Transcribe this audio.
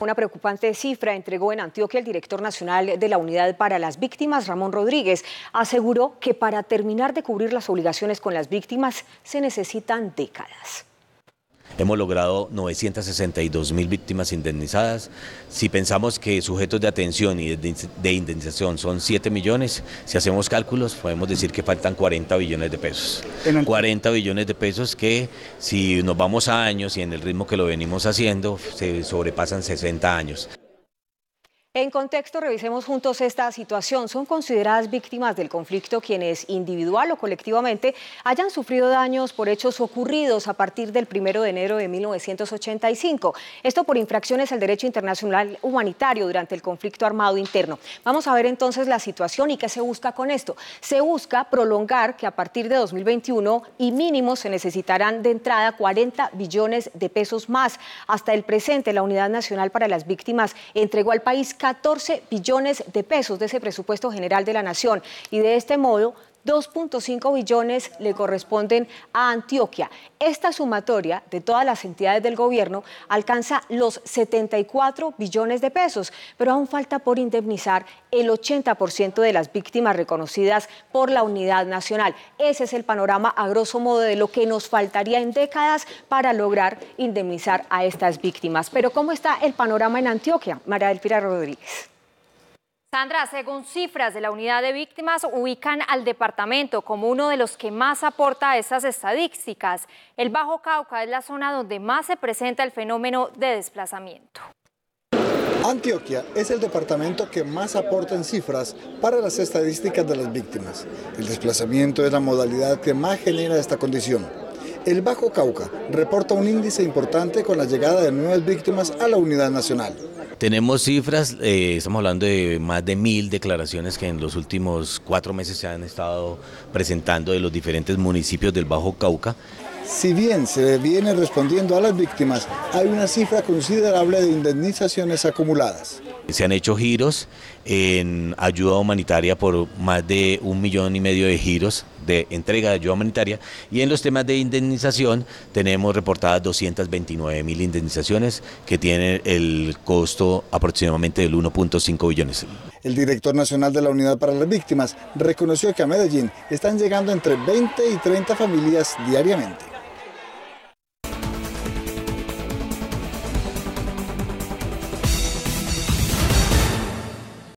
Una preocupante cifra entregó en Antioquia el director nacional de la Unidad para las Víctimas, Ramón Rodríguez. Aseguró que para terminar de cubrir las obligaciones con las víctimas se necesitan décadas. Hemos logrado 962 mil víctimas indemnizadas. Si pensamos que sujetos de atención y de indemnización son 7 millones, si hacemos cálculos podemos decir que faltan 40 billones de pesos. 40 billones de pesos que si nos vamos a años y en el ritmo que lo venimos haciendo, se sobrepasan 60 años. En contexto, revisemos juntos esta situación. Son consideradas víctimas del conflicto quienes individual o colectivamente hayan sufrido daños por hechos ocurridos a partir del 1 de enero de 1985. Esto por infracciones al derecho internacional humanitario durante el conflicto armado interno. Vamos a ver entonces la situación y qué se busca con esto. Se busca prolongar que a partir de 2021 y mínimo se necesitarán de entrada 40 billones de pesos más. Hasta el presente, la Unidad Nacional para las Víctimas entregó al país 14 billones de pesos de ese presupuesto general de la Nación y de este modo 2.5 billones le corresponden a Antioquia. Esta sumatoria de todas las entidades del gobierno alcanza los 74 billones de pesos, pero aún falta por indemnizar el 80% de las víctimas reconocidas por la Unidad Nacional. Ese es el panorama a grosso modo de lo que nos faltaría en décadas para lograr indemnizar a estas víctimas. Pero ¿cómo está el panorama en Antioquia? María Elvira Rodríguez. Sandra, según cifras de la unidad de víctimas, ubican al departamento como uno de los que más aporta a estas estadísticas. El Bajo Cauca es la zona donde más se presenta el fenómeno de desplazamiento. Antioquia es el departamento que más aporta en cifras para las estadísticas de las víctimas. El desplazamiento es la modalidad que más genera esta condición. El Bajo Cauca reporta un índice importante con la llegada de nuevas víctimas a la unidad nacional. Tenemos cifras, eh, estamos hablando de más de mil declaraciones que en los últimos cuatro meses se han estado presentando de los diferentes municipios del Bajo Cauca. Si bien se viene respondiendo a las víctimas, hay una cifra considerable de indemnizaciones acumuladas. Se han hecho giros en ayuda humanitaria por más de un millón y medio de giros de entrega de ayuda humanitaria y en los temas de indemnización tenemos reportadas 229 mil indemnizaciones que tienen el costo aproximadamente del 1.5 billones. El director nacional de la Unidad para las Víctimas reconoció que a Medellín están llegando entre 20 y 30 familias diariamente.